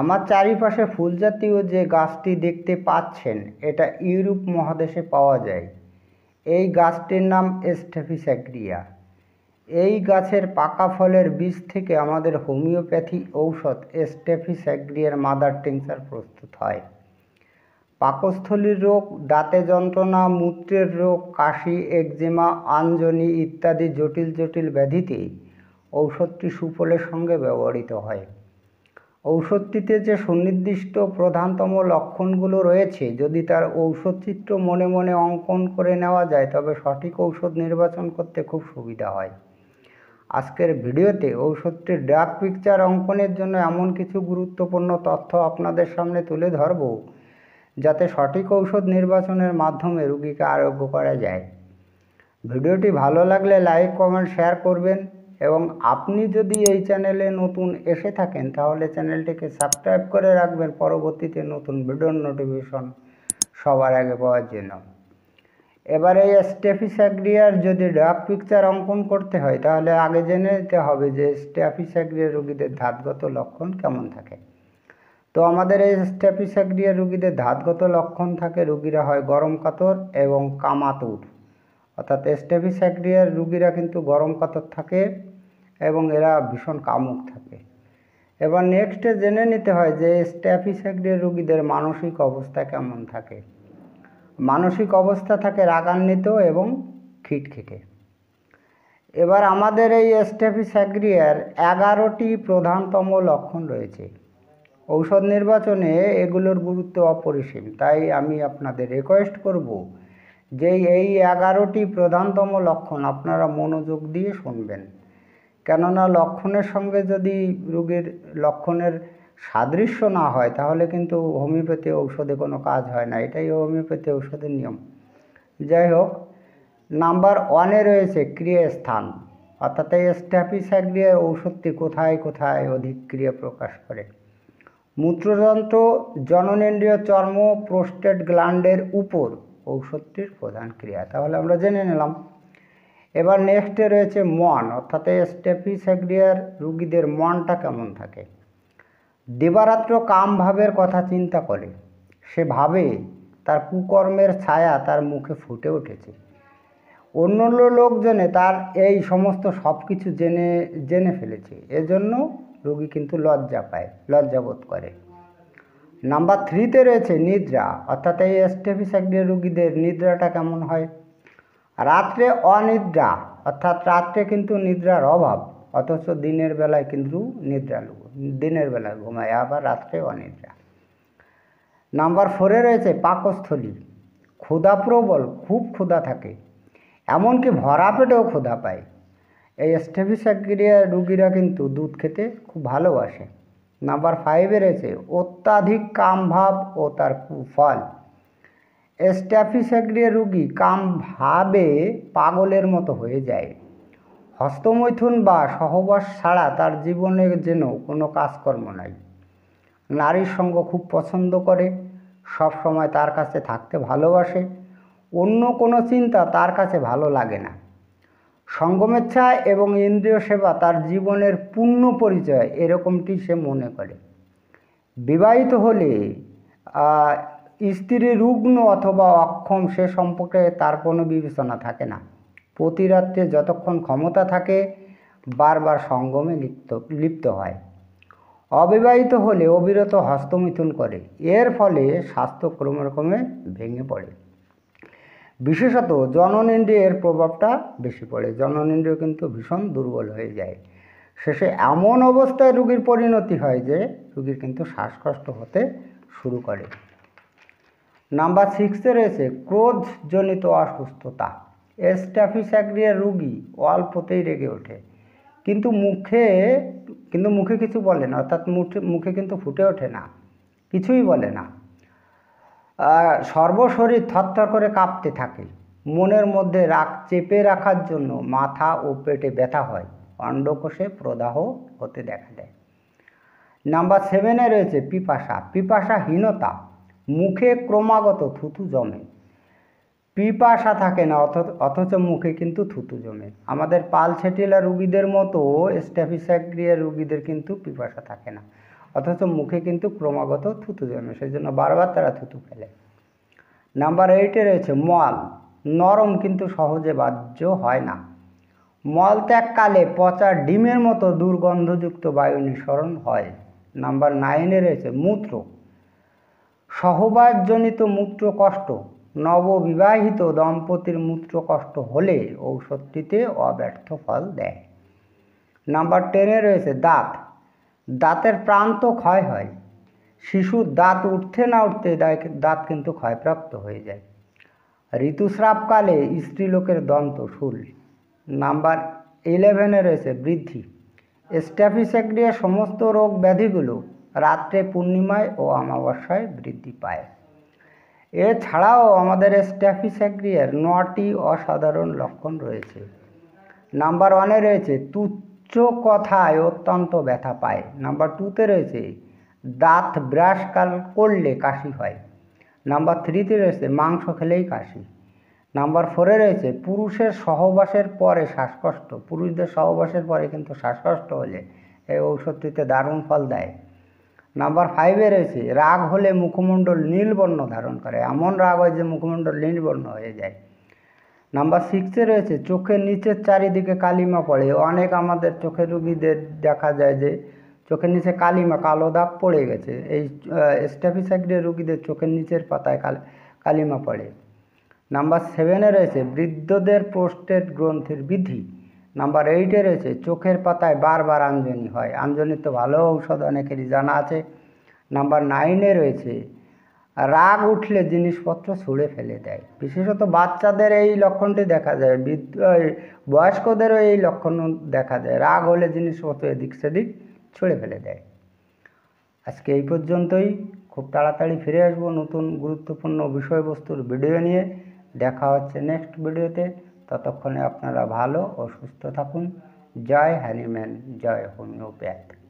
আমার চারিপাশে ফুল জাতীয় যে গাছটি দেখতে পাচ্ছেন এটা ইউরোপ মহাদেশে পাওয়া যায় এই গাছটির নাম এস্টেফিস্যাক্রিয়া এই গাছের পাকা ফলের বীজ থেকে আমাদের হোমিওপ্যাথি ঔষধ এস্টেফিস্যাক্রিয়ার মাদার টিংচার প্রস্তুত হয় পাকস্থলীর রোগ দাঁতে যন্ত্রণা মূত্রের রোগ কাশি একজিমা আঞ্জনি ইত্যাদি জটিল জটিল ব্যাধিতে ঔষধটি সুফলের সঙ্গে ব্যবহৃত হয় ঔষধটিতে যে সুনির্দিষ্ট প্রধানতম লক্ষণগুলো রয়েছে যদি তার ঔষধচিত্র মনে মনে অঙ্কন করে নেওয়া যায় তবে সঠিক ঔষধ নির্বাচন করতে খুব সুবিধা হয় আজকের ভিডিওতে ঔষধটির ড্রাগ পিকচার অঙ্কনের জন্য এমন কিছু গুরুত্বপূর্ণ তথ্য আপনাদের সামনে তুলে ধরব যাতে সঠিক ঔষধ নির্বাচনের মাধ্যমে রুগীকে আরোগ্য করা যায় ভিডিওটি ভালো লাগলে লাইক কমেন্ট শেয়ার করবেন এবং আপনি যদি এই চ্যানেলে নতুন এসে থাকেন তাহলে চ্যানেলটিকে সাবস্ক্রাইব করে রাখবেন পরবর্তীতে নতুন ভিডিওর নোটিফিকেশন সবার আগে পাওয়ার জন্য এবারে এই স্টেফিস্যাগ্রিয়ার যদি ডাক পিকচার অঙ্কন করতে হয় তাহলে আগে জেনে নিতে হবে যে স্টেফিস্যাগ্রিয়া রোগীদের ধাতগত লক্ষণ কেমন থাকে তো আমাদের এই স্টেফিস্যাগ্রিয়া রোগীদের ধাতগত লক্ষণ থাকে রুগীরা হয় গরম কাতর এবং কামাতুর অর্থাৎ স্টেভিসাইক্রিয়ার রুগীরা কিন্তু গরম কাতর থাকে এবং এরা ভীষণ কামুক থাকে এবার নেক্সটে জেনে নিতে হয় যে স্ট্যাফিসাইক্রিয়া রুগীদের মানসিক অবস্থা কেমন থাকে মানসিক অবস্থা থাকে রাগান্বিত এবং খিটখিটে এবার আমাদের এই স্ট্যাফিসাইক্রিয়ার এগারোটি প্রধানতম লক্ষণ রয়েছে ঔষধ নির্বাচনে এগুলোর গুরুত্ব অপরিসীম তাই আমি আপনাদের রিকোয়েস্ট করব যে এই এগারোটি প্রধানতম লক্ষণ আপনারা মনোযোগ দিয়ে শুনবেন কেননা লক্ষণের সঙ্গে যদি রোগীর লক্ষণের সাদৃশ্য না হয় তাহলে কিন্তু হোমিওপ্যাথি ঔষধে কোনো কাজ হয় না এটাই হোমিওপ্যাথি ঔষধের নিয়ম যাই হোক নাম্বার ওয়ানে রয়েছে ক্রিয়াস্থান অর্থাৎ এই স্ট্যাপিসাইগ্রিয়া ঔষধটি কোথায় কোথায় অধিক ক্রিয়া প্রকাশ করে মূত্রযন্ত্র জননেন্দ্রীয় চর্ম প্রোস্টেট গ্ল্যান্ডের উপর ঔষধটির প্রধান ক্রিয়া তাহলে আমরা জেনে নিলাম এবার নেক্সটে রয়েছে মন অর্থাৎ স্টেপিসেগ্রিয়ার রুগীদের মনটা কেমন থাকে দিবারাত্র কাম ভাবের কথা চিন্তা করে সে ভাবে তার কুকর্মের ছায়া তার মুখে ফুটে উঠেছে অন্য লোকজনে তার এই সমস্ত সব কিছু জেনে জেনে ফেলেছে এজন্য রোগী কিন্তু লজ্জা পায় লজ্জাবোধ করে নাম্বার থ্রিতে রয়েছে নিদ্রা অর্থাৎ এই স্টেফিসাইডের রুগীদের নিদ্রাটা কেমন হয় রাত্রে অনিদ্রা অর্থাৎ রাত্রে কিন্তু নিদ্রার অভাব অথচ দিনের বেলায় কিন্তু নিদ্রা দিনের বেলায় ঘুমায় আবার রাত্রে অনিদ্রা নাম্বার ফোরে রয়েছে পাকস্থলী ক্ষুধা প্রবল খুব ক্ষুধা থাকে এমনকি ভরা পেটেও ক্ষুধা পায় এই স্টেভিসাক্রিয়া রুগীরা কিন্তু দুধ খেতে খুব ভালোবাসে নাম্বার ফাইভে রয়েছে অত্যাধিক কামভাব ও তার কুফল স্ট্যাফিসেগ্রিয়া রুগী কামভাবে পাগলের মতো হয়ে যায় হস্তমৈথুন বা সহবাস ছাড়া তার জীবনে যেন কোনো কাজকর্ম নাই নারীর সঙ্গ খুব পছন্দ করে সব সময় তার কাছে থাকতে ভালোবাসে অন্য কোনো চিন্তা তার কাছে ভালো লাগে না সঙ্গমেচ্ছা এবং ইন্দ্রিয় সেবা তার জীবনের পূর্ণ পরিচয় এরকমটি সে মনে করে বিবাহিত হলে স্ত্রী রুগ্ন অথবা অক্ষম সে সম্পর্কে তার কোনো বিবেচনা থাকে না প্রতিরাত্রে যতক্ষণ ক্ষমতা থাকে বারবার সঙ্গমে লিপ্ত লিপ্ত হয় অবিবাহিত হলে অবিরত হস্তমিথুন করে এর ফলে স্বাস্থ্য ক্রমে ক্রমে ভেঙে পড়ে বিশেষত জনন ইন্দ্রিয়ের প্রভাবটা বেশি পড়ে জনন ইন্দ্রিয় কিন্তু ভীষণ দুর্বল হয়ে যায় শেষে এমন অবস্থায় রুগীর পরিণতি হয় যে রুগীর কিন্তু শ্বাসকষ্ট হতে শুরু করে নাম্বার সিক্সে রয়েছে ক্রোধজনিত অসুস্থতা এস্টাফিস্যাক্রিয়া রুগী অল্পতেই রেগে ওঠে কিন্তু মুখে কিন্তু মুখে কিছু বলে না অর্থাৎ মুখে কিন্তু ফুটে ওঠে না কিছুই বলে না সর্বশরীর থরথর করে কাঁপতে থাকে মনের মধ্যে রাগ চেপে রাখার জন্য মাথা ও পেটে ব্যথা হয় অন্ডকোষে প্রদাহ হতে দেখা দেয় নাম্বার সেভেনে রয়েছে পিপাসা পিপাসাহীনতা মুখে ক্রমাগত থুতু জমে পিপাসা থাকে না অথচ মুখে কিন্তু থুতু জমে আমাদের পাল ছেটিলা রুগীদের মতো স্ট্যাফিস্যাক্রিয়া রুগীদের কিন্তু পিপাসা থাকে না অথচ মুখে কিন্তু ক্রমাগত থুতু জন্মে সেই জন্য বারবার তারা থুতু ফেলে নাম্বার এইটে রয়েছে মল নরম কিন্তু সহজে বাহ্য হয় না মল ত্যাগকালে পচা ডিমের মতো দুর্গন্ধযুক্ত বায়ু নিঃসরণ হয় নাম্বার নাইনে রয়েছে মূত্র সহবাসজনিত মূত্র কষ্ট নববিবাহিত দম্পতির মূত্র কষ্ট হলে ঔষধটিতে অব্যর্থ ফল দেয় নাম্বার টেনে রয়েছে দাঁত দাঁতের প্রান্ত ক্ষয় হয় শিশুর দাঁত উঠতে না উঠতে দাঁত কিন্তু ক্ষয়প্রাপ্ত হয়ে যায় ঋতুস্রাবকালে স্ত্রীলোকের দন্ত শুল নাম্বার ইলেভেনে রয়েছে বৃদ্ধি স্ট্যাফিসেক্রিয়া সমস্ত রোগ ব্যাধিগুলো রাত্রে পূর্ণিমায় ও অমাবস্যায় বৃদ্ধি পায় এছাড়াও আমাদের স্ট্যাফিসেক্রিয়ার নটি অসাধারণ লক্ষণ রয়েছে নাম্বার ওয়ানে রয়েছে তুত উচ্চ কথায় অত্যন্ত ব্যথা পায় নাম্বার টুতে রয়েছে দাঁত ব্রাশ কাল করলে কাশি হয় নাম্বার থ্রিতে রয়েছে মাংস খেলেই কাশি নাম্বার ফোরে রয়েছে পুরুষের সহবাসের পরে শ্বাসকষ্ট পুরুষদের সহবাসের পরে কিন্তু শ্বাসকষ্ট হলে এই ঔষধটিতে দারুণ ফল দেয় নাম্বার ফাইভে রয়েছে রাগ হলে মুখমণ্ডল নীলবর্ণ ধারণ করে এমন রাগ হয় যে মুখমণ্ডল নীলবর্ণ হয়ে যায় নাম্বার সিক্সে রয়েছে চোখের নিচের চারিদিকে কালিমা পড়ে অনেক আমাদের চোখের রুগীদের দেখা যায় যে চোখের নিচে কালিমা কালো দাগ পড়ে গেছে এই স্ট্যাফিসাইডের রুগীদের চোখের নিচের পাতায় কালিমা পড়ে নাম্বার সেভেনে রয়েছে বৃদ্ধদের প্রোস্টেট গ্রন্থের বৃদ্ধি নাম্বার এইটে রয়েছে চোখের পাতায় বারবার আঞ্জনি হয় আঞ্জনি তো ভালো ঔষধ অনেকেরই জানা আছে নাম্বার নাইনে রয়েছে রাগ উঠলে জিনিসপত্র ছুঁড়ে ফেলে দেয় বিশেষত বাচ্চাদের এই লক্ষণটি দেখা যায় বৃদ্ধ বয়স্কদেরও এই লক্ষণ দেখা যায় রাগ হলে জিনিসপত্র এদিক সেদিক ছুঁড়ে ফেলে দেয় আজকে এই পর্যন্তই খুব তাড়াতাড়ি ফিরে আসবো নতুন গুরুত্বপূর্ণ বিষয়বস্তুর ভিডিও নিয়ে দেখা হচ্ছে নেক্সট ভিডিওতে ততক্ষণে আপনারা ভালো ও সুস্থ থাকুন জয় হ্যানিম্যান জয় হোমিওপ্যাথ